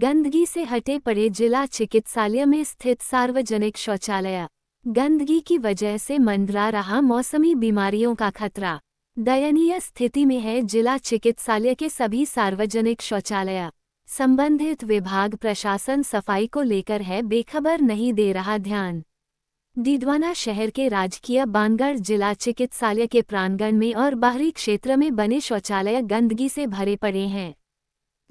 गंदगी से हटे पड़े जिला चिकित्सालय में स्थित सार्वजनिक शौचालय गंदगी की वजह से मंदरा रहा मौसमी बीमारियों का खतरा दयनीय स्थिति में है जिला चिकित्सालय के सभी सार्वजनिक शौचालय संबंधित विभाग प्रशासन सफाई को लेकर है बेखबर नहीं दे रहा ध्यान डीडवाना शहर के राजकीय बानगढ़ जिला चिकित्सालय के प्रांगण में और बाहरी क्षेत्र में बने शौचालय गंदगी से भरे पड़े हैं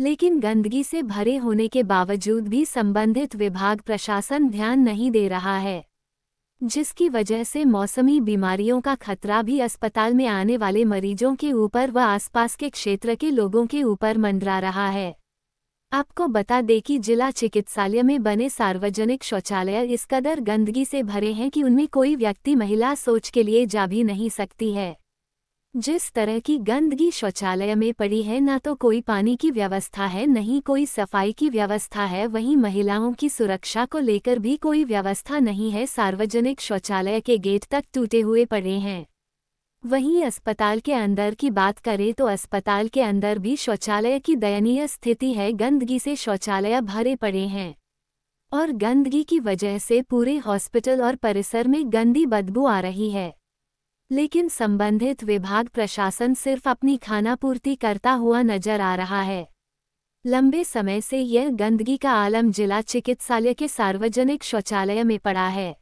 लेकिन गंदगी से भरे होने के बावजूद भी संबंधित विभाग प्रशासन ध्यान नहीं दे रहा है जिसकी वजह से मौसमी बीमारियों का खतरा भी अस्पताल में आने वाले मरीजों के ऊपर व आसपास के क्षेत्र के लोगों के ऊपर मंडरा रहा है आपको बता दें कि जिला चिकित्सालय में बने सार्वजनिक शौचालय इस कदर गंदगी से भरे हैं कि उनमें कोई व्यक्ति महिला सोच के लिए जा भी नहीं सकती है जिस तरह की गंदगी शौचालय में पड़ी है न तो कोई पानी की व्यवस्था है नहीं कोई सफाई की व्यवस्था है वहीं महिलाओं की सुरक्षा को लेकर भी कोई व्यवस्था नहीं है सार्वजनिक शौचालय के गेट तक टूटे हुए पड़े हैं वहीं अस्पताल के अंदर की बात करें तो अस्पताल के अंदर भी शौचालय की दयनीय स्थिति है गंदगी से शौचालय भरे पड़े हैं और गंदगी की वजह से पूरे हॉस्पिटल और परिसर में गंदी बदबू आ रही है लेकिन संबंधित विभाग प्रशासन सिर्फ अपनी खानापूर्ति करता हुआ नजर आ रहा है लंबे समय से यह गंदगी का आलम जिला चिकित्सालय के सार्वजनिक शौचालय में पड़ा है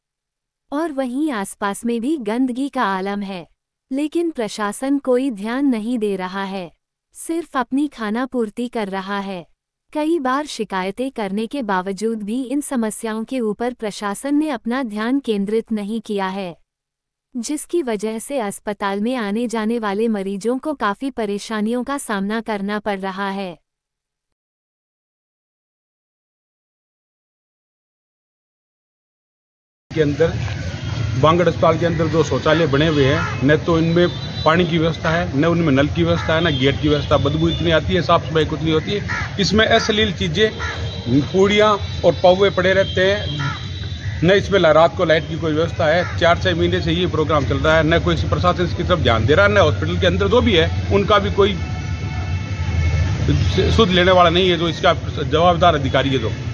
और वहीं आसपास में भी गंदगी का आलम है लेकिन प्रशासन कोई ध्यान नहीं दे रहा है सिर्फ अपनी खाना पूर्ति कर रहा है कई बार शिकायतें करने के बावजूद भी इन समस्याओं के ऊपर प्रशासन ने अपना ध्यान केंद्रित नहीं किया है जिसकी वजह से अस्पताल में आने जाने वाले मरीजों को काफ़ी परेशानियों का सामना करना पड़ रहा है के अंदर बांगड़ अस्पताल के अंदर जो शौचालय बने हुए हैं न तो इनमें पानी की व्यवस्था है न उनमें नल की व्यवस्था है न गेट की व्यवस्था बदबू इतनी आती है साफ सफाई कुछ नहीं होती है इसमें अश्लील चीज़ें पूड़ियाँ और पौवे पड़े रहते हैं न इसमें रात को लाइट की कोई व्यवस्था है चार छह महीने से ये प्रोग्राम चल रहा है न कोई प्रशासन इसकी तरफ ध्यान दे रहा है न हॉस्पिटल के अंदर जो भी है उनका भी कोई सुध लेने वाला नहीं है जो इसका जवाबदार अधिकारी है जो तो।